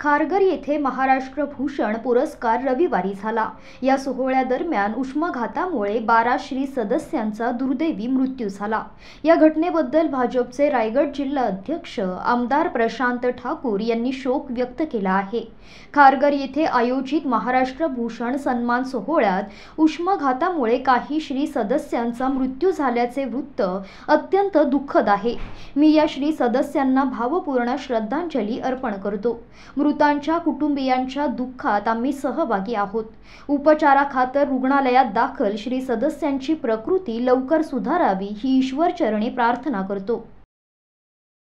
खारघर येथे महाराष्ट्र भूषण पुरस्कार रविवारी झाला या सोहळ्यादरम्यान उष्माघातामुळे बारा श्री सदस्यांचा दुर्दैवी मृत्यू झाला या घटनेबद्दल भाजपचे रायगड जिल्हा अध्यक्ष आमदार प्रशांत ठाकूर यांनी शोक व्यक्त केला आहे खारघर येथे आयोजित महाराष्ट्र भूषण सन्मान सोहळ्यात उष्माघातामुळे काही श्री सदस्यांचा मृत्यू झाल्याचे वृत्त अत्यंत दुःखद आहे मी या श्री सदस्यांना भावपूर्ण श्रद्धांजली अर्पण करतो मृतांच्या कुटुंबियांच्या दुःखात आम्ही सहभागी आहोत उपचाराखातर रुग्णालयात दाखल श्री सदस्यांची प्रकृती लवकर सुधारावी ही ईश्वरचरणी प्रार्थना करतो